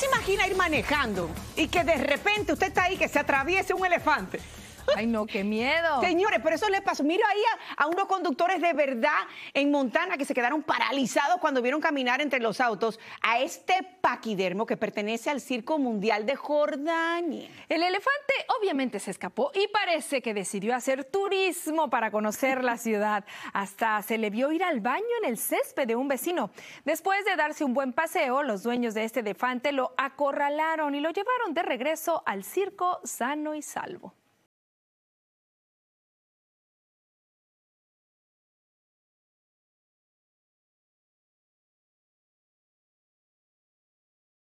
se imagina ir manejando y que de repente usted está ahí, que se atraviese un elefante? Ay, no, qué miedo. Señores, por eso le pasó. Miro ahí a, a, unos conductores de verdad en Montana que se quedaron paralizados cuando vieron caminar entre los autos a este paquidermo que pertenece al Circo Mundial de Jordania. El elefante obviamente se escapó y parece que decidió hacer turismo para conocer la ciudad. Hasta se le vio ir al baño en el césped de un vecino. Después de darse un buen paseo, los dueños de este elefante lo acorralaron y lo llevaron de regreso al circo sano y salvo.